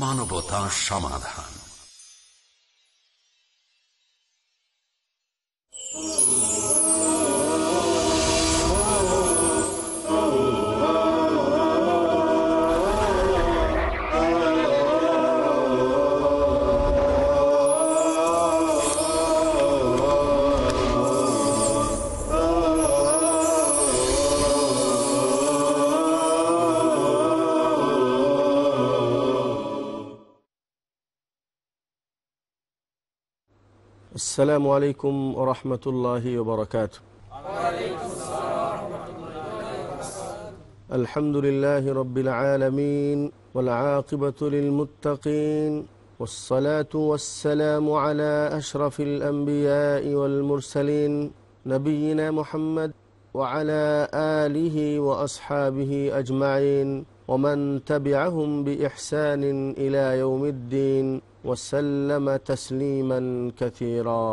মানবতা সমাধান السلام عليكم ورحمة الله وبركاته الحمد لله رب العالمين والعاقبة للمتقين والصلاة والسلام على أشرف الأنبياء والمرسلين نبينا محمد وعلى آله وأصحابه أجمعين ومن تبعهم بإحسان إلى يوم الدين وسلم تسليما كثيرا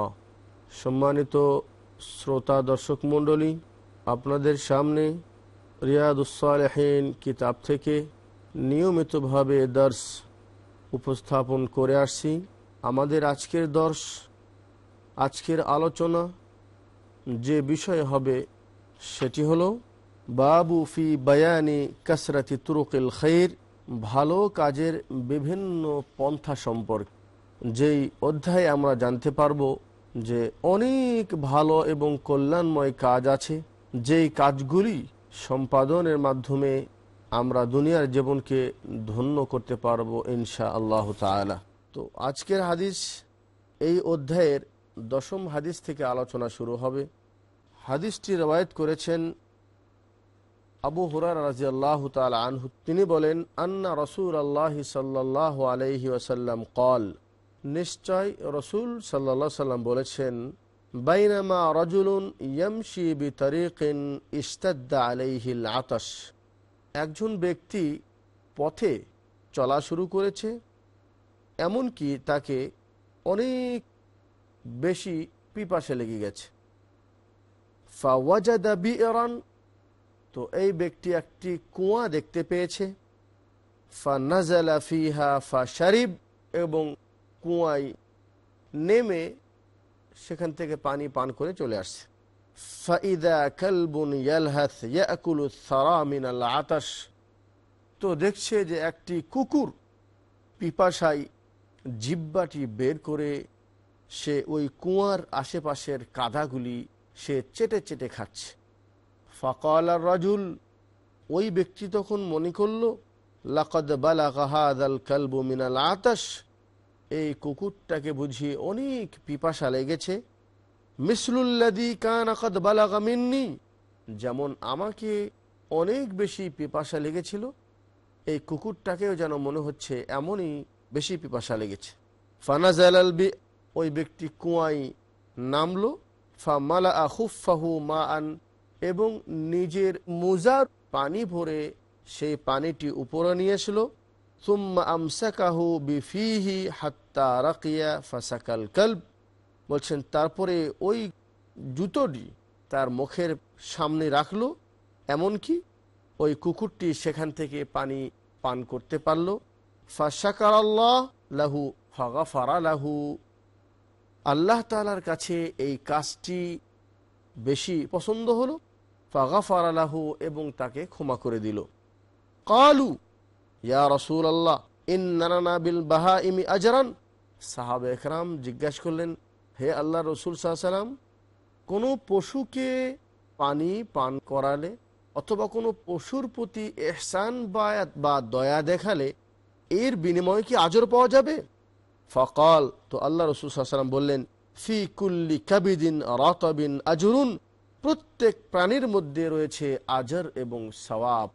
সম্মানিত শ্রোতা দর্শক মণ্ডলী আপনাদের সামনে রিয়াদুসালেহীন কিতাব থেকে নিয়মিতভাবে দর্শ উপস্থাপন করে আসছি আমাদের আজকের দর্শ আজকের আলোচনা যে বিষয় হবে সেটি হলো বাবু ফি বয়ানি কসরতি তুরুকিল খৈর ভালো কাজের বিভিন্ন পন্থা সম্পর্কে যেই অধ্যায়ে আমরা জানতে পারব যে অনেক ভালো এবং কল্যাণময় কাজ আছে যেই কাজগুলি সম্পাদনের মাধ্যমে আমরা দুনিয়ার জীবনকে ধন্য করতে পারব ইনশা আল্লাহ তালা তো আজকের হাদিস এই অধ্যায়ের দশম হাদিস থেকে আলোচনা শুরু হবে হাদিসটি রবায়ত করেছেন আবু হুরার রাজি আল্লাহ আনহু তিনি বলেন আন্না রসুল আল্লাহ সাল্লাহ আলহি ওসাল্লাম কল নিশ্চয় রসুল সাল্লা সাল্লাম বলেছেন বাইনামা রজুলুন ইয়ামশি বি তরিকিন ইস্তাদ্দা আলহিল আতস একজন ব্যক্তি পথে চলা শুরু করেছে এমনকি তাকে অনেক বেশি পিপাসে লেগে গেছে ফাওয়াজাদা বি এরান তো এই ব্যক্তি একটি কুয়া দেখতে পেয়েছে ফা নাজালা ফিহা ফা শারিব এবং কুয়াই নেমে সেখান থেকে পানি পান করে চলে আসছে ফাইদা কালবুন ইয়ালহাস ইয়াকুল সারামিনাল আতাস তো দেখছে যে একটি কুকুর পিপাসাই জিব্বাটি বের করে সে ওই কুয়ার আশেপাশের কাদাগুলি সে চেটে চেটে খাচ্ছে ফকাল রাজুল ওই ব্যক্তি তখন মনে করল লাকদ বালাকাহাদ আল কালবু মিনাল আতাস এই কুকুরটাকে বুঝিয়ে অনেক পিপাসা লেগেছে মিসলুল্লাদি কান আকদ বালাগা মিন্নি যেমন আমাকে অনেক বেশি পিপাসা লেগেছিল এই কুকুরটাকেও যেন মনে হচ্ছে এমনই বেশি পিপাসা লেগেছে ফানাজাল বি ওই ব্যক্তি কুয়াই নামলো ফা মালা আহুফাহু মা আন এবং নিজের মোজার পানি ভরে সেই পানিটি উপরে নিয়েছিল সুম্মা আমসাকাহু বিফিহি হাত্তা রাকিয়া ফাসাকাল কল্ব বলছেন তারপরে ওই জুতোটি তার মুখের সামনে রাখলো এমনকি ওই কুকুরটি সেখান থেকে পানি পান করতে পারল ফাশাকার আল্লাহ লাহু ফাগাফারা লাহু আল্লাহ তালার কাছে এই কাজটি বেশি পছন্দ হলো ফাগাফার আলাহু এবং তাকে ক্ষমা করে দিল কালু ইয়া রসুল আল্লাহ ইন্নানা বিল বাহা ইমি আজরান সাহাব একরাম জিজ্ঞাসা করলেন হে আল্লাহ রসুল সাহসালাম কোনো পশুকে পানি পান করালে অথবা কোনো পশুর প্রতি এহসান বায়াত বা দয়া দেখালে এর বিনিময়ে কি আজর পাওয়া যাবে ফকল তো আল্লাহ রসুল সাহসালাম বললেন ফি কুল্লি কাবিদিন রতবিন আজরুন প্রত্যেক প্রাণীর মধ্যে রয়েছে আজর এবং সওয়াব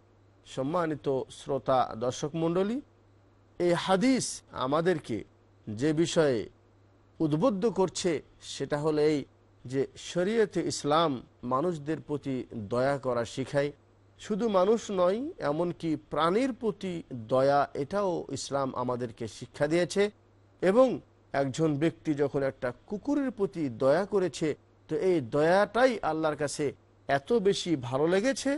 সম্মানিত শ্রোতা দর্শক মণ্ডলী এই হাদিস আমাদেরকে যে বিষয়ে উদ্বুদ্ধ করছে সেটা হলো এই যে শরীয়তে ইসলাম মানুষদের প্রতি দয়া করা শিখায় শুধু মানুষ নয় এমনকি প্রাণীর প্রতি দয়া এটাও ইসলাম আমাদেরকে শিক্ষা দিয়েছে এবং একজন ব্যক্তি যখন একটা কুকুরের প্রতি দয়া করেছে তো এই দয়াটাই আল্লাহর কাছে এত বেশি ভালো লেগেছে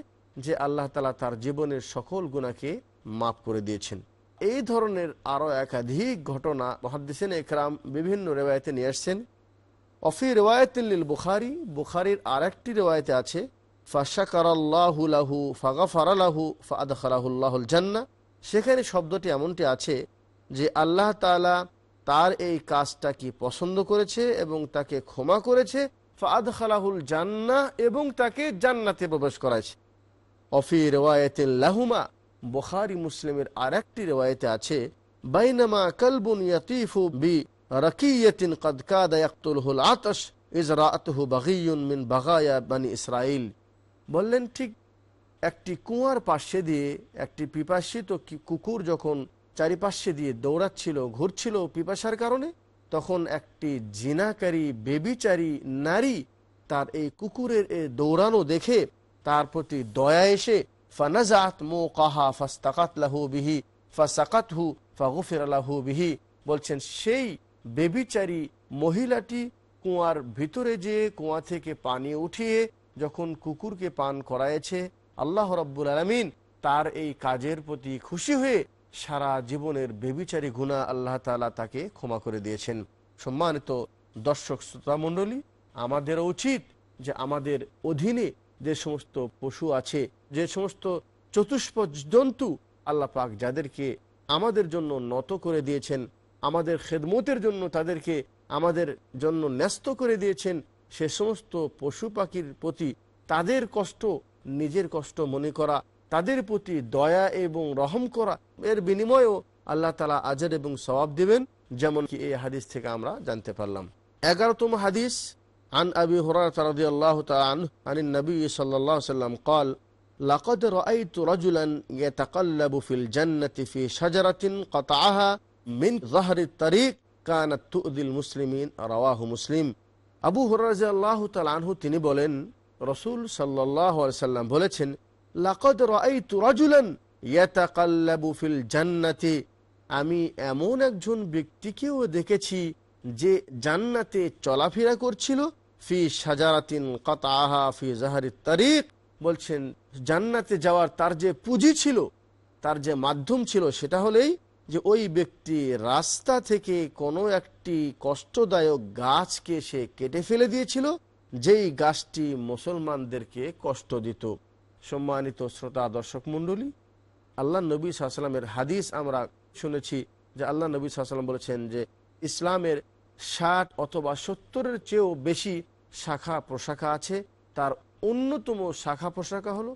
যে আল্লাহ তালা তার জীবনের সকল গুণাকে মাফ করে দিয়েছেন এই ধরনের আরও একাধিক ঘটনা মহাদিসেন একরাম বিভিন্ন রেওয়ায়তে নিয়ে আসছেন অফি রেওয়ায়তিল্লিল বুখারি বুখারির আরেকটি রেওয়ায়তে আছে ফাশাকারাল্লাহুলাহু ফাগাফারালাহু খারাহুল্লাহুল জান্না সেখানে শব্দটি এমনটি আছে যে আল্লাহ তালা তার এই কাজটা কি পছন্দ করেছে এবং তাকে ক্ষমা করেছে ফাদ খালাহুল জান্না এবং তাকে জান্নাতে প্রবেশ করাইছে অফি রেওয়ায়তে লাহুমা বুখারি মুসলিমের আর একটি রেওয়ায়তে আছে বাইনামা কলবুন ইয়াতিফু বি রাকিয়াতিন কদ কাদা ইয়াকতুলহুল আতশ ইজরাআতুহু বাগিয়ুন মিন বাগায়া বানি ইসরাইল বললেন ঠিক একটি কুয়ার পাশে দিয়ে একটি পিপাসিত কুকুর যখন চারিপাশে দিয়ে দৌড়াচ্ছিল ঘুরছিল পিপাসার কারণে তখন একটি জিনাকারী বেবিচারী নারী তার এই কুকুরের দৌড়ানো দেখে তার প্রতি দয়া এসে ফানাজাত মো কাহা ফাস্তাকাত লাহু বিহি ফাসাকাত হু ফাগুফির বিহি বলছেন সেই বেবিচারী মহিলাটি কুয়ার ভিতরে যেয়ে কুয়া থেকে পানি উঠিয়ে যখন কুকুরকে পান করায়ছে আল্লাহ রব্বুল আলমিন তার এই কাজের প্রতি খুশি হয়ে সারা জীবনের বেবিচারি গুণা আল্লাহ তালা তাকে ক্ষমা করে দিয়েছেন সম্মানিত দর্শক শ্রোতামণ্ডলী আমাদেরও উচিত যে আমাদের অধীনে যে সমস্ত পশু আছে যে সমস্ত চতুষ্প জন্তু আল্লাহ পাক যাদেরকে আমাদের জন্য নত করে দিয়েছেন আমাদের খেদমতের জন্য তাদেরকে আমাদের জন্য ন্যস্ত করে দিয়েছেন সে সমস্ত পশু পাখির প্রতি তাদের কষ্ট নিজের কষ্ট মনে করা তাদের প্রতি দয়া এবং রহম করা এর বিনিময়েও আল্লাহ তালা আজের এবং সবাব দিবেন যেমন কি এই হাদিস থেকে আমরা জানতে পারলাম এগারোতম হাদিস عن أبي هريرة رضي الله تعالى عنه عن النبي صلى الله عليه وسلم قال لقد رأيت رجلا يتقلب في الجنة في شجرة قطعها من ظهر الطريق কানাত তুদিল মুসলিমিন রাওয়াহ মুসলিম আবু হরাজ আল্লাহ তাল আনহু তিনি বলেন রসুল সাল্লাহ সাল্লাম বলেছেন আমি এমন একজন ব্যক্তিকেও দেখেছি যে জান্নাতে চলাফেরা করছিল ফি সাজারাতিন কতাহা ফি জাহারি তারিক বলছেন জান্নাতে যাওয়ার তার যে পুঁজি ছিল তার যে মাধ্যম ছিল সেটা হলেই যে ওই ব্যক্তি রাস্তা থেকে কোনো একটি কষ্টদায়ক গাছকে সে কেটে ফেলে দিয়েছিল যেই গাছটি মুসলমানদেরকে কষ্ট দিত সম্মানিত শ্রোতা দর্শক মণ্ডলী আল্লাহ নবী সাল্লামের হাদিস আমরা শুনেছি যে আল্লাহ নবী সাল্লাম বলেছেন যে ইসলামের ষাট অথবা সত্তরের চেয়েও বেশি শাখা প্রশাখা আছে তার অন্যতম শাখা প্রশাখা হলো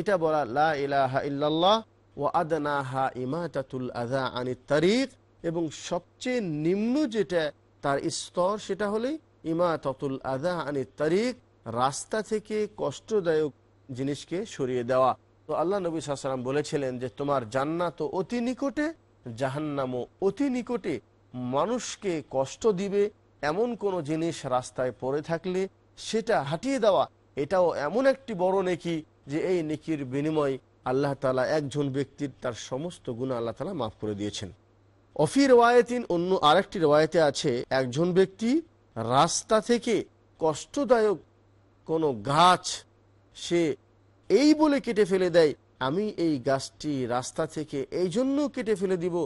এটা বলা লা ইলাহা ইল্লাল্লাহ ও আদনা হা ইমাতাতুল আজা আনি তারিক এবং সবচেয়ে নিম্ন যেটা তার স্তর সেটা হলে ইমাতাতুল আজা আনি তারিক রাস্তা থেকে কষ্টদায়ক জিনিসকে সরিয়ে দেওয়া তো আল্লাহ নবী সালাম বলেছিলেন যে তোমার জান্নাত অতি নিকটে জাহান্নামও অতি নিকটে মানুষকে কষ্ট দিবে এমন কোনো জিনিস রাস্তায় পড়ে থাকলে সেটা হাটিয়ে দেওয়া এটাও এমন একটি বড় নেকি যে এই নেকির বিনিময় আল্লাহ তালা একজন ব্যক্তির তার সমস্ত গুণ আল্লাহ তালা মাফ করে দিয়েছেন অফি রেওয়ায়তিন অন্য আরেকটি রেওয়ায়তে আছে একজন ব্যক্তি রাস্তা থেকে কষ্টদায়ক কোনো গাছ সে এই বলে কেটে ফেলে দেয় আমি এই গাছটি রাস্তা থেকে এই জন্য কেটে ফেলে দিব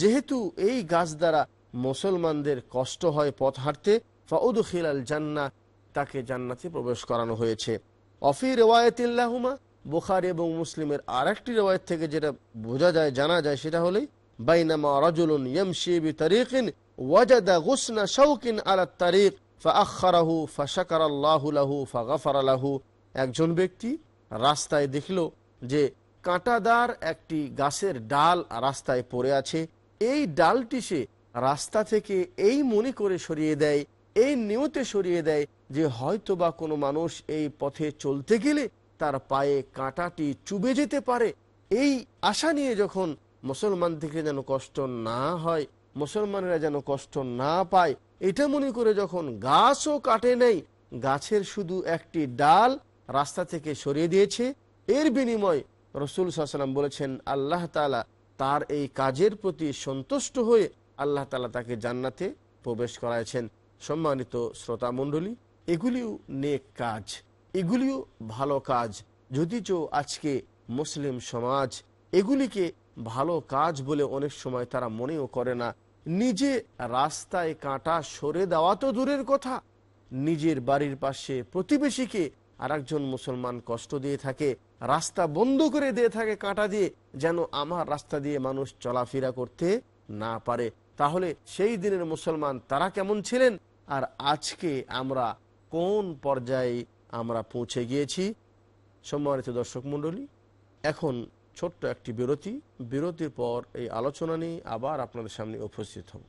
যেহেতু এই গাছ দ্বারা মুসলমানদের কষ্ট হয় পথ হাঁটতে ফাউদ খিলাল জান্না তাকে জান্নাতে প্রবেশ করানো হয়েছে অফি রেওয়ায়তিল্লাহুমা বুখার এবং মুসলিমের আর একটি রেওয়ায়ত থেকে যেটা বোঝা যায় জানা যায় সেটা হলেই বাইনামা রাজুলুন ইয়ামশি বিতারিকিন ওয়াজাদা গুসনা শাওকিন আলা তারিক ফা فشكر الله له فغفر له একজন ব্যক্তি রাস্তায় দেখল যে কাঁটাদার একটি গাছের ডাল রাস্তায় পড়ে আছে এই ডালটি সে রাস্তা থেকে এই মনে করে সরিয়ে দেয় এই নিয়তে সরিয়ে দেয় যে হয়তো বা কোনো মানুষ এই পথে চলতে গেলে তার পায়ে কাঁটাটি চুবে যেতে পারে এই আশা নিয়ে যখন মুসলমান থেকে যেন কষ্ট না হয় মুসলমানেরা যেন কষ্ট না পায় এটা মনে করে যখন গাছও কাটে নেই গাছের শুধু একটি ডাল রাস্তা থেকে সরিয়ে দিয়েছে এর বিনিময় রসুল সাল্লাম বলেছেন আল্লাহ তালা তার এই কাজের প্রতি সন্তুষ্ট হয়ে আল্লাহ তালা তাকে জান্নাতে প্রবেশ করাইছেন সম্মানিত শ্রোতামণ্ডলী এগুলিও নেক কাজ এগুলিও ভালো কাজ যদিচ আজকে মুসলিম সমাজ এগুলিকে ভালো কাজ বলে অনেক সময় তারা মনেও করে না নিজে রাস্তায় কাঁটা সরে দেওয়া তো দূরের কথা নিজের বাড়ির পাশে প্রতিবেশীকে আরেকজন মুসলমান কষ্ট দিয়ে থাকে রাস্তা বন্ধ করে দিয়ে থাকে কাঁটা দিয়ে যেন আমার রাস্তা দিয়ে মানুষ চলাফেরা করতে না পারে তাহলে সেই দিনের মুসলমান তারা কেমন ছিলেন আর আজকে আমরা কোন পর্যায়ে আমরা পৌঁছে গিয়েছি সম্মানিত দর্শক মণ্ডলী এখন ছোট্ট একটি বিরতি বিরতির পর এই আলোচনা নিয়ে আবার আপনাদের সামনে উপস্থিত হবো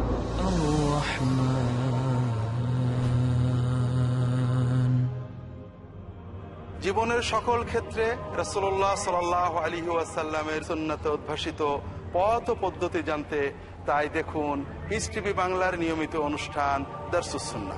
জীবনের সকল ক্ষেত্রে রসোল্লাহ সাল আলী ওয়াসাল্লামের সুন্নাতে উদ্ভাসিত পথ পদ্ধতি জানতে তাই দেখুন পিস বাংলার নিয়মিত অনুষ্ঠান দর্শুসুন্না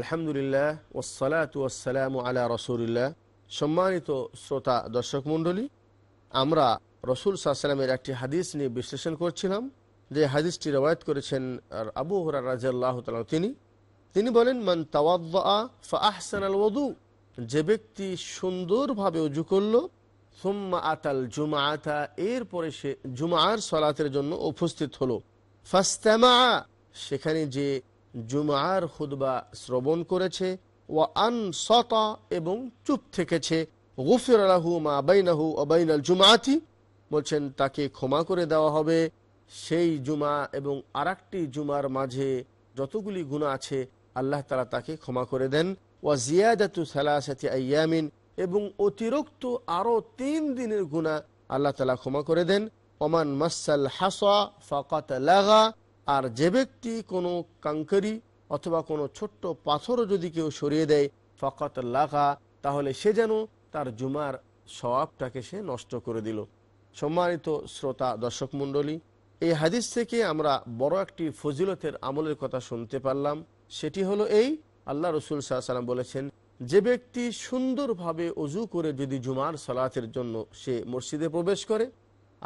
আলহামদুলিল্লাহ ওসালাত আলা রসুলিল্লাহ সম্মানিত শ্রোতা দর্শক মণ্ডলী আমরা রসুল সাহসালামের একটি হাদিস নিয়ে বিশ্লেষণ করছিলাম যে হাদিসটি রবায়ত করেছেন আবু হরার রাজিয়াল্লাহ তালা তিনি তিনি বলেন মান তাওয়াদ্দা আল ওদু যে ব্যক্তি সুন্দরভাবে উজু করল সোম্মা আতাল জুমা আতা এরপরে সে আর সলাতের জন্য উপস্থিত হলো ফাস্তামা সেখানে যে জুমার খুদবা শ্রবণ করেছে ও আন সতা এবং চুপ থেকেছে গুফির আলাহু মা আবাইনাহু অবাইনাল জুমাতি বলছেন তাকে ক্ষমা করে দেওয়া হবে সেই জুমা এবং আরেকটি জুমার মাঝে যতগুলি গুণা আছে আল্লাহ তালা তাকে ক্ষমা করে দেন ওয়া জিয়াদু সালাসাতি আয়ামিন এবং অতিরিক্ত আরও তিন দিনের গুণা আল্লাহ তালা ক্ষমা করে দেন ওমান মাসাল হাসা ফাকাত লাগা আর যে ব্যক্তি কোনো কাঙ্করি অথবা কোনো ছোট্ট পাথরও যদি কেউ সরিয়ে দেয় ফকত লাখা তাহলে সে যেন তার জুমার স্বভাবটাকে সে নষ্ট করে দিল সম্মানিত শ্রোতা দর্শক মণ্ডলী এই হাদিস থেকে আমরা বড় একটি ফজিলতের আমলের কথা শুনতে পারলাম সেটি হলো এই আল্লাহ রসুল সাল্লাম বলেছেন যে ব্যক্তি সুন্দরভাবে অজু করে যদি জুমার সালাতের জন্য সে মসজিদে প্রবেশ করে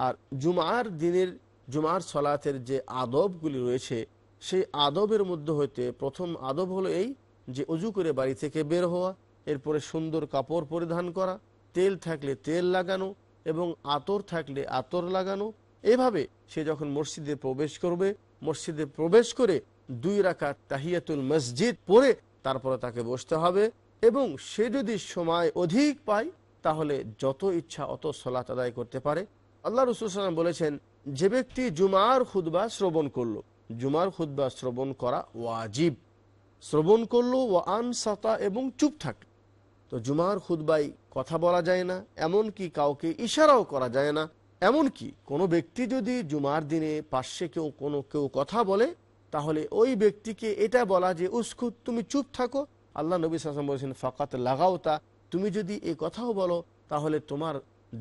আর জুমার দিনের জুমার সলাতের যে আদবগুলি রয়েছে সেই আদবের মধ্যে হইতে প্রথম আদব হলো এই যে অজু করে বাড়ি থেকে বের হওয়া এরপরে সুন্দর কাপড় পরিধান করা তেল থাকলে তেল লাগানো এবং আতর থাকলে আতর লাগানো এভাবে সে যখন মসজিদে প্রবেশ করবে মসজিদে প্রবেশ করে দুই রাখা তাহিয়াতুল মসজিদ পরে তারপরে তাকে বসতে হবে এবং সে যদি সময় অধিক পায় তাহলে যত ইচ্ছা অত সলাত আদায় করতে পারে আল্লাহ রসুল সাল্লাম বলেছেন যে ব্যক্তি জুমার খুদ্া শ্রবণ করল জুমার খুদ্া শ্রবণ করা ওয়াজিব শ্রবণ করল ও সাতা এবং চুপ থাকল তো জুমার খুদ্ায় কথা বলা যায় না এমন কি কাউকে ইশারাও করা যায় না এমন কি কোনো ব্যক্তি যদি জুমার দিনে পার্শ্বে কেউ কোনো কেউ কথা বলে তাহলে ওই ব্যক্তিকে এটা বলা যে উস্কুত তুমি চুপ থাকো আল্লাহ নবী সাসম বলেছেন ফাঁকাত লাগাও তা তুমি যদি এ কথাও বলো তাহলে তোমার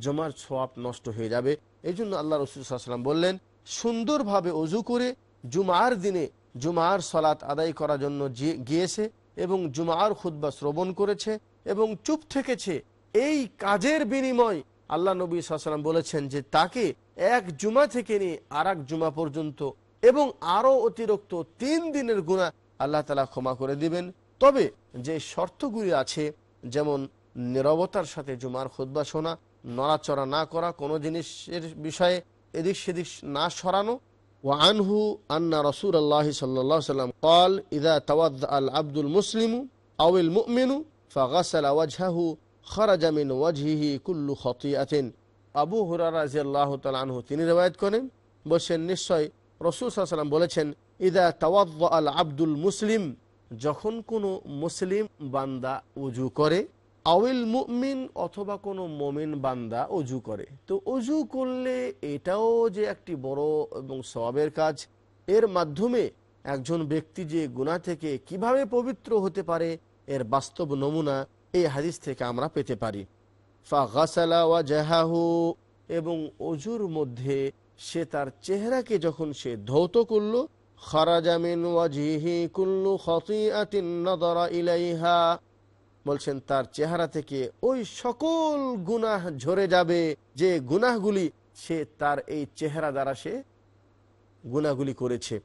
জমার ছোয়াব নষ্ট হয়ে যাবে এই জন্য আল্লাহ রসুলাম বললেন সুন্দরভাবে অজু করে জুমার দিনে জুমার সলাত আদায় করার জন্য গিয়েছে এবং জুমার খুদ্া শ্রবণ করেছে এবং চুপ থেকেছে এই কাজের বিনিময় আল্লাহ নবী সাল্লাম বলেছেন যে তাকে এক জুমা থেকে নিয়ে আর জুমা পর্যন্ত এবং আরও অতিরিক্ত তিন দিনের গুণা আল্লাহ তালা ক্ষমা করে দিবেন তবে যে শর্তগুলি আছে যেমন নিরবতার সাথে জুমার খুদ্া শোনা নড়াচড়া না করা কোনো জিনিসের বিষয়ে এদিক সেদিক না সরানো আনহু আন্না রসুল আল্লাহ সাল্লাম কল ইদা তওয়াদ আল আব্দুল মুসলিমু আউল মুমিনু ফাগাসাল ওয়াজহাহু খরাজামিন ওয়াজহি কুল্লু খতিয়াতিন আবু হুরারা জিয়াল্লাহ তাল আনহু তিনি রেবায়ত করেন বলছেন নিশ্চয় রসুল সাল্লাম বলেছেন ইদা তওয়াদ আল আব্দুল মুসলিম যখন কোনো মুসলিম বান্দা উজু করে আউল মুমিন অথবা কোনো মোমেন বান্দা অজু করে তো অজু করলে এটাও যে একটি বড় এবং সবাবের কাজ এর মাধ্যমে একজন ব্যক্তি যে গুণা থেকে কিভাবে পবিত্র হতে পারে এর বাস্তব নমুনা এই হাদিস থেকে আমরা পেতে পারি ফাগাসালা ওয়া জাহাহু এবং অজুর মধ্যে সে তার চেহারাকে যখন সে ধৌত করল খারাজামিন ওয়াজিহি কুল্লু খতি ইলাইহা বলছেন তার চেহারা থেকে ওই সকল গুনাহ ঝরে যাবে যে গুনাহগুলি সে তার এই চেহারা দ্বারা সে গুনাগুলি করেছে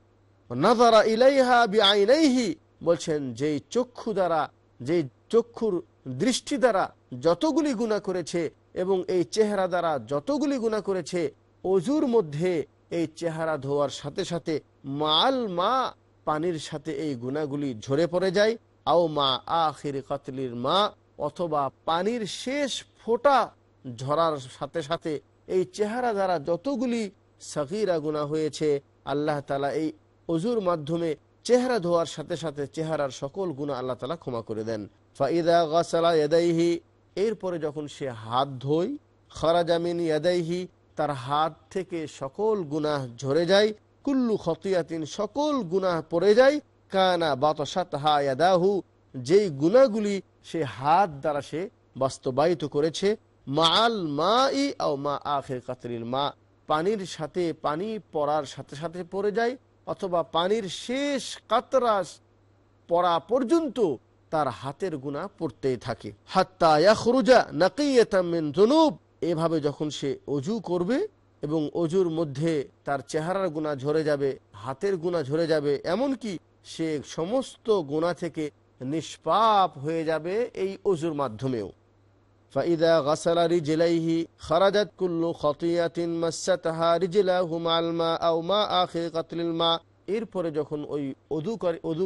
নাজারা ইলাইহা আইনাইহি বলছেন যেই চক্ষু দ্বারা যেই চক্ষুর দৃষ্টি দ্বারা যতগুলি গুণা করেছে এবং এই চেহারা দ্বারা যতগুলি গুণা করেছে অজুর মধ্যে এই চেহারা ধোয়ার সাথে সাথে মাল মা পানির সাথে এই গুণাগুলি ঝরে পড়ে যায় আও মা আখির কাতলির মা অথবা পানির শেষ ফোটা ঝরার সাথে সাথে এই চেহারা দ্বারা যতগুলি সাকিরা গুণা হয়েছে আল্লাহ তালা এই অজুর মাধ্যমে চেহারা ধোয়ার সাথে সাথে চেহারার সকল গুণা আল্লাহ তালা ক্ষমা করে দেন ফাইদা গাছালা এদাইহি এরপরে যখন সে হাত ধোয় খরাজামিন ইয়াদাইহি তার হাত থেকে সকল গুনাহ ঝরে যায় কুল্লু খতিয়াতিন সকল গুনাহ পড়ে যায় কানা বাতাসাত হায়াদাহু যেই গুণাগুলি সে হাত দ্বারা সে বাস্তবায়িত করেছে মাল মা ই মা আখের কাতরিল মা পানির সাথে পানি পড়ার সাথে সাথে পড়ে যায় অথবা পানির শেষ কাতরা পড়া পর্যন্ত তার হাতের গুণা পড়তেই থাকে হাত্তা ইয়াখরুজা জনুব এভাবে যখন সে অজু করবে এবং অজুর মধ্যে তার চেহারার গুণা ঝরে যাবে হাতের গুণা ঝরে যাবে এমনকি সে সমস্ত গোনা থেকে নিষ্পাপ হয়ে যাবে এই অজুর মাধ্যমেও ফাইদা গাসালারি জেলাইহি খারাজাত কুল্লু খতিয়াতিন মাসাতাহা রিজিলা হুমালমা আউমা আখে কাতলিলমা এরপরে যখন ওই অদু অদু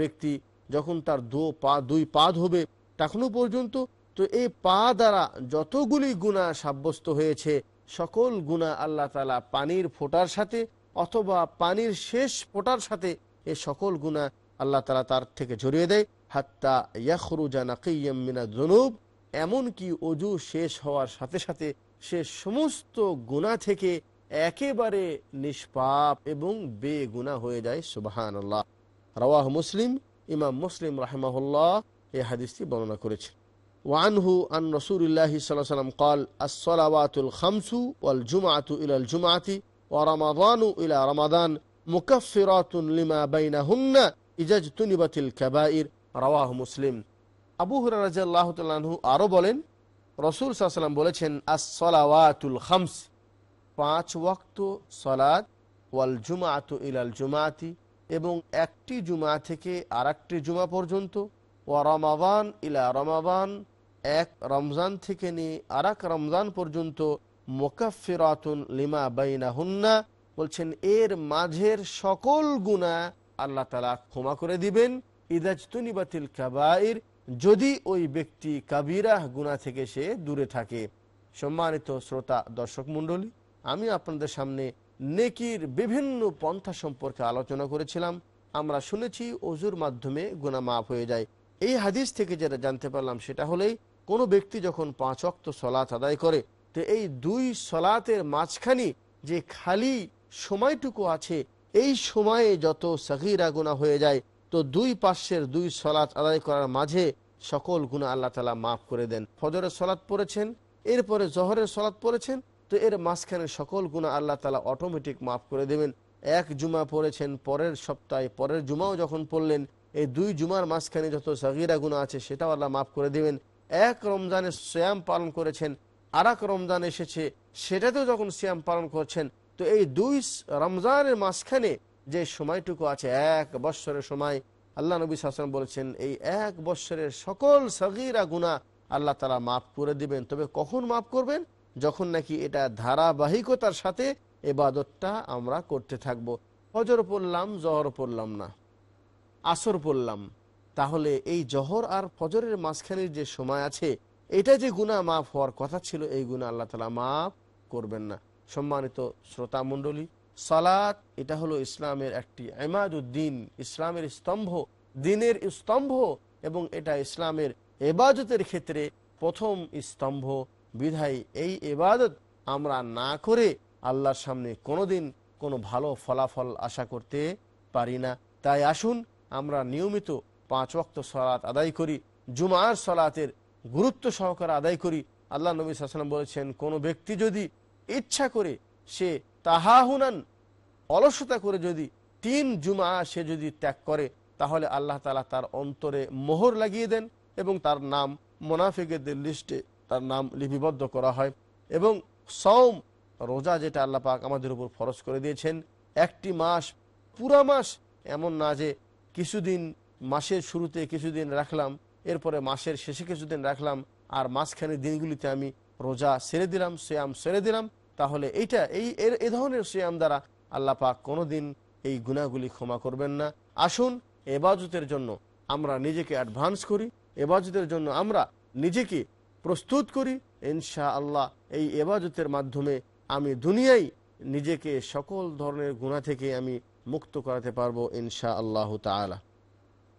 ব্যক্তি যখন তার দু পা দুই পা ধোবে তখনও পর্যন্ত তো এই পা দ্বারা যতগুলি গুণা সাব্যস্ত হয়েছে সকল গুণা আল্লাহ তালা পানির ফোটার সাথে অথবা পানির শেষ ফোটার সাথে এ সকল গুণা আল্লাহ তালা তার থেকে ঝরিয়ে দেয় হাত্তা ইয়াখরুজা নাকিয়ামিনা জনুব এমনকি অজু শেষ হওয়ার সাথে সাথে সে সমস্ত গুণা থেকে একেবারে নিষ্পাপ এবং বেগুনা হয়ে যায় সুবাহান আল্লাহ রওয়াহ মুসলিম ইমাম মুসলিম রাহমাহুল্লাহ এই হাদিসটি বর্ণনা করেছে ওয়ানহু আন রসুল্লাহ সাল্লাম কল আসলাওয়াতুল খামসু ওয়াল জুমাতু ইলাল জুমাতি ও রমাদানু ইলা রমাদান মুকাফিরাতুন লিমা বাইনা হুন্না ইজাজ তুনিবাতিল কাবাইর মুসলিম আবু হুরারাজাল্লাহ তাল্লাহু আরও বলেন রসুল সাল্লাম বলেছেন আসলাওয়াতুল খামস পাঁচ ওয়াক্ত সলাদ ওয়াল জুমাত ইলাল জুমাতি এবং একটি জুমা থেকে আর জুমা পর্যন্ত ওয়া রমাবান ইলা রমাবান এক রমজান থেকে নিয়ে আর রমজান পর্যন্ত মোকাফিরাতুন লিমা বাইনা হুন্না বলছেন এর মাঝের সকল গুণা আল্লাহ তালা ক্ষমা করে দিবেন ইদাজতুনি বাতিল কাবাইর যদি ওই ব্যক্তি কাবিরাহ গুণা থেকে সে দূরে থাকে সম্মানিত শ্রোতা দর্শক মণ্ডলী আমি আপনাদের সামনে নেকির বিভিন্ন পন্থা সম্পর্কে আলোচনা করেছিলাম আমরা শুনেছি অজুর মাধ্যমে গুণা মাফ হয়ে যায় এই হাদিস থেকে যেটা জানতে পারলাম সেটা হলেই কোনো ব্যক্তি যখন পাঁচ অক্ত সলাত আদায় করে তো এই দুই সলাতের মাঝখানি যে খালি সময়টুকু আছে এই সময়ে যত সহিরা গুণা হয়ে যায় তো দুই পার্শ্বের দুই সলাচ আদায় করার মাঝে সকল গুণা আল্লাহ তালা মাফ করে দেন ফজরের সলাৎ পড়েছেন এরপরে জহরের সলাৎ পড়েছেন তো এর মাঝখানে সকল গুণা আল্লাহ তালা অটোমেটিক মাফ করে দেবেন এক জুমা পড়েছেন পরের সপ্তাহে পরের জুমাও যখন পড়লেন এই দুই জুমার মাঝখানে যত সগিরা গুণা আছে সেটাও আল্লাহ মাফ করে দেবেন এক রমজানে শ্যাম পালন করেছেন আর রমজান এসেছে সেটাতেও যখন শ্যাম পালন করছেন তো এই দুই রমজানের মাঝখানে যে সময়টুকু আছে এক বৎসরের সময় আল্লাহ নবী শাসন বলেছেন এই এক বৎসরের সকল সগিরা গুণা আল্লাহ তালা মাফ করে দিবেন তবে কখন মাফ করবেন যখন নাকি এটা ধারাবাহিকতার সাথে এবাদতটা আমরা করতে থাকব ফজর পড়লাম জহর পড়লাম না আসর পড়লাম তাহলে এই জহর আর ফজরের মাঝখানের যে সময় আছে এটা যে গুণা মাফ হওয়ার কথা ছিল এই গুণা আল্লাহ তালা মাফ করবেন না সম্মানিত শ্রোতামণ্ডলী সালাত এটা হলো ইসলামের একটি এমাদুদ্দিন ইসলামের স্তম্ভ দিনের স্তম্ভ এবং এটা ইসলামের এবাদতের ক্ষেত্রে প্রথম স্তম্ভ বিধায় এই এবাদত আমরা না করে আল্লাহর সামনে কোনোদিন কোনো ভালো ফলাফল আশা করতে পারি না তাই আসুন আমরা নিয়মিত পাঁচ ওয়াক্ত সলাৎ আদায় করি জুমার সলাতের গুরুত্ব সহকারে আদায় করি আল্লাহ নবী সাল্লাম বলেছেন কোনো ব্যক্তি যদি ইচ্ছা করে সে তাহাহুনান অলসতা করে যদি তিন জুমা সে যদি ত্যাগ করে তাহলে আল্লাহ তালা তার অন্তরে মোহর লাগিয়ে দেন এবং তার নাম মোনাফিকদের লিস্টে তার নাম লিপিবদ্ধ করা হয় এবং সৌম রোজা যেটা আল্লাহ পাক আমাদের উপর ফরজ করে দিয়েছেন একটি মাস পুরা মাস এমন না যে কিছুদিন মাসের শুরুতে কিছুদিন রাখলাম এরপরে মাসের শেষে কিছুদিন রাখলাম আর মাঝখানে দিনগুলিতে আমি রোজা সেরে দিলাম শ্যাম সেরে দিলাম তাহলে এইটা এই এর এ ধরনের সিয়াম দ্বারা আল্লাহ পাক কোনোদিন এই গুণাগুলি ক্ষমা করবেন না আসুন এবাজতের জন্য আমরা নিজেকে অ্যাডভান্স করি এবাজতের জন্য আমরা নিজেকে প্রস্তুত করি ইনশা আল্লাহ এই এবাজতের মাধ্যমে আমি দুনিয়ায় নিজেকে সকল ধরনের গুণা থেকে আমি মুক্ত করাতে পারবো ইনশা আল্লাহ তালা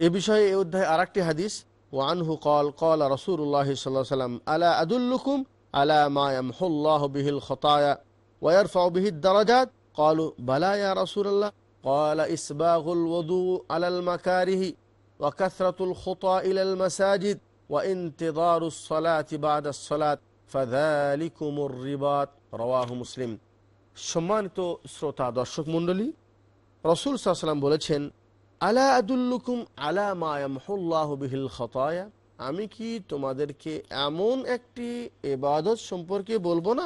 এ বিষয়ে এ অধ্যায় আর হাদিস ওয়ানহু কল কল রসুল্লাহ সাল্লাহ সাল্লাম আলা আদুল্লুকুম على ما يمحو الله به الخطايا ويرفع به الدرجات قالوا بلى يا رسول الله قال إسباغ الوضوء على المكاره وكثرة الخطى إلى المساجد وانتظار الصلاة بعد الصلاة فذلكم الرباط رواه مسلم সম্মানিত শ্রোতা দর্শক মণ্ডলী রসুল সাল্লাম বলেছেন আলা আদুল্লুকুম আলা মায়ামহুল্লাহ বিহিল খতায়া আমি কি তোমাদেরকে এমন একটি এবাদত সম্পর্কে বলবো না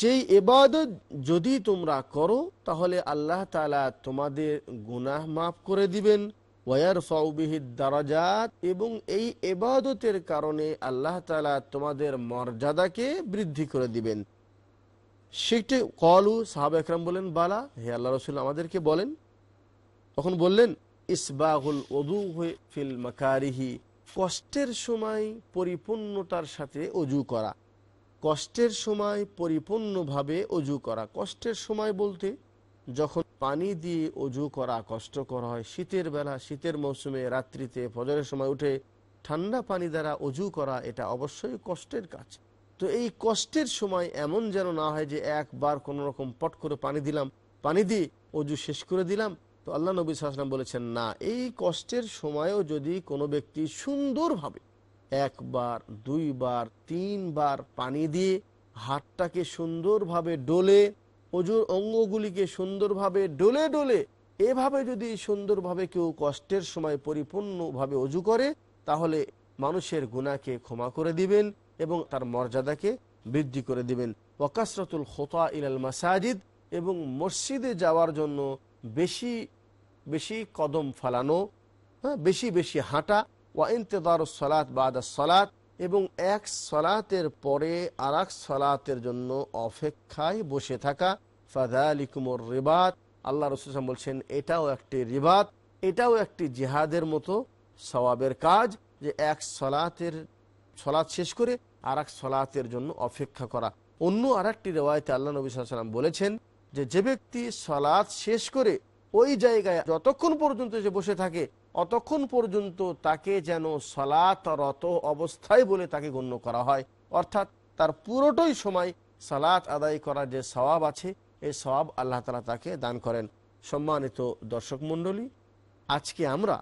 যেই এবাদত যদি তোমরা করো তাহলে আল্লাহ তালা তোমাদের গুনাহ মাফ করে দিবেন ওয়ার ফাউবিহিদ দারাজাত এবং এই এবাদতের কারণে আল্লাহ তালা তোমাদের মর্যাদাকে বৃদ্ধি করে দিবেন সেটি কলু সাহাব একরাম বলেন বালা হে আল্লাহ রসুল আমাদেরকে বলেন তখন বললেন ইসবাহুল ওদু ফিল মাকারিহি কষ্টের সময় পরিপূর্ণতার সাথে অজু করা কষ্টের সময় পরিপূর্ণভাবে অজু করা কষ্টের সময় বলতে যখন পানি দিয়ে অজু করা কষ্টকর হয় শীতের বেলা শীতের মৌসুমে রাত্রিতে ফজরের সময় উঠে ঠান্ডা পানি দ্বারা অজু করা এটা অবশ্যই কষ্টের কাজ তো এই কষ্টের সময় এমন যেন না হয় যে একবার কোনো রকম পট করে পানি দিলাম পানি দিয়ে অজু শেষ করে দিলাম তো আল্লাহ নবী সাল্লাম বলেছেন না এই কষ্টের সময়ও যদি কোনো ব্যক্তি সুন্দরভাবে একবার দুইবার তিনবার পানি দিয়ে হাতটাকে সুন্দরভাবে ডোলে অজুর অঙ্গগুলিকে সুন্দরভাবে ডোলে ডোলে এভাবে যদি সুন্দরভাবে কেউ কষ্টের সময় পরিপূর্ণভাবে অজু করে তাহলে মানুষের গুণাকে ক্ষমা করে দিবেন এবং তার মর্যাদাকে বৃদ্ধি করে দিবেন ওয়াকাসরতুল খোতা ইলাল মাসাজিদ এবং মসজিদে যাওয়ার জন্য বেশি বেশি কদম ফালানো হ্যাঁ বেশি বেশি হাঁটা ওয়া ইন্তেদার সলাত বাদা সলাত এবং এক সলাতের পরে আর এক সলাতের জন্য অপেক্ষায় বসে থাকা ফাদা আলিকুমর রেবাত আল্লাহ রসুলাম বলছেন এটাও একটি রিবাত এটাও একটি জিহাদের মতো সওয়াবের কাজ যে এক সলাতের সলাত শেষ করে আর এক সলাতের জন্য অপেক্ষা করা অন্য আর একটি রেওয়ায়তে আল্লাহ নবী সাল্লাম বলেছেন যে যে ব্যক্তি সলাৎ শেষ করে ওই জায়গায় যতক্ষণ পর্যন্ত যে বসে থাকে অতক্ষণ পর্যন্ত তাকে যেন সালাতরত অবস্থায় বলে তাকে গণ্য করা হয় অর্থাৎ তার পুরোটাই সময় সালাত আদায় করার যে সবাব আছে এই সবাব আল্লাহ তালা তাকে দান করেন সম্মানিত দর্শক মণ্ডলী আজকে আমরা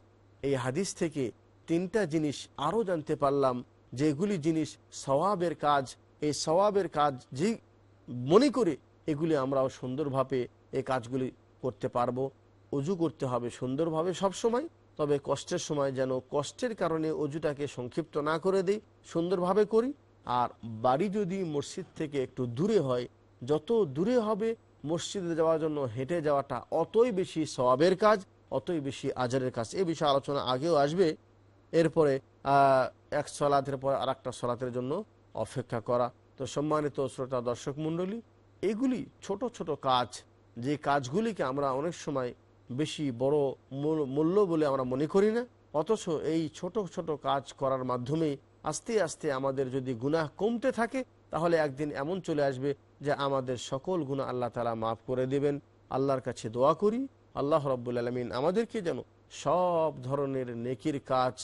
এই হাদিস থেকে তিনটা জিনিস আরও জানতে পারলাম যেগুলি জিনিস সওয়াবের কাজ এই স্বভাবের কাজ যে মনে করে এগুলি আমরাও সুন্দরভাবে এই কাজগুলি করতে পারবো অজু করতে হবে সুন্দরভাবে সব সময় তবে কষ্টের সময় যেন কষ্টের কারণে অজুটাকে সংক্ষিপ্ত না করে দিই সুন্দরভাবে করি আর বাড়ি যদি মসজিদ থেকে একটু দূরে হয় যত দূরে হবে মসজিদে যাওয়ার জন্য হেঁটে যাওয়াটা অতই বেশি সবাবের কাজ অতই বেশি আজারের কাজ এ বিষয়ে আলোচনা আগেও আসবে এরপরে এক সলাতের পর আর একটা সলাতের জন্য অপেক্ষা করা তো সম্মানিত শ্রোতা দর্শক মণ্ডলী এগুলি ছোট ছোট কাজ যে কাজগুলিকে আমরা অনেক সময় বেশি বড় মূল্য বলে আমরা মনে করি না অথচ এই ছোট ছোট কাজ করার মাধ্যমে আস্তে আস্তে আমাদের যদি গুনাহ কমতে থাকে তাহলে একদিন এমন চলে আসবে যে আমাদের সকল গুণা আল্লাহ তালা মাফ করে দেবেন আল্লাহর কাছে দোয়া করি আল্লাহ রব্বুল আলমিন আমাদেরকে যেন সব ধরনের নেকির কাজ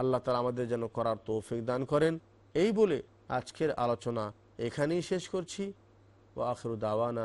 আল্লাহ তালা আমাদের যেন করার তৌফিক দান করেন এই বলে আজকের আলোচনা এখানেই শেষ করছি ও আখরু দাওয়ানা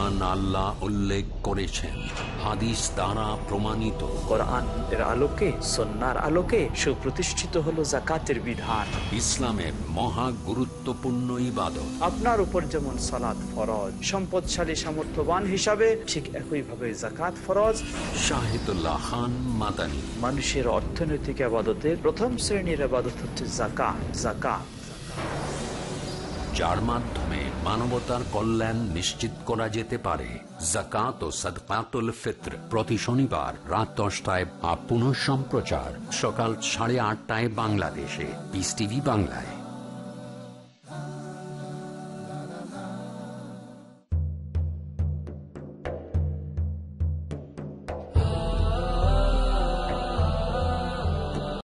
মহান আল্লাহ উল্লেখ করেছেন হাদিস দ্বারা প্রমাণিত কোরআন এর আলোকে সন্ন্যার আলোকে সুপ্রতিষ্ঠিত হলো জাকাতের বিধান ইসলামের মহা গুরুত্বপূর্ণ ইবাদত আপনার উপর যেমন সালাদ ফরজ সম্পদশালী সামর্থ্যবান হিসাবে ঠিক একইভাবে জাকাত ফরজ শাহিদুল্লাহ খান মাদানী মানুষের অর্থনৈতিক আবাদতের প্রথম শ্রেণীর আবাদত হচ্ছে জাকাত জাকাত যার মাধ্যমে মানবতার কল্যাণ নিশ্চিত করা যেতে পারে জাকাত ও সদকাতুল ফিত্র প্রতি শনিবার রাত দশটায় আপ সম্প্রচার সকাল সাড়ে আটটায় বাংলাদেশে পিস টিভি বাংলায়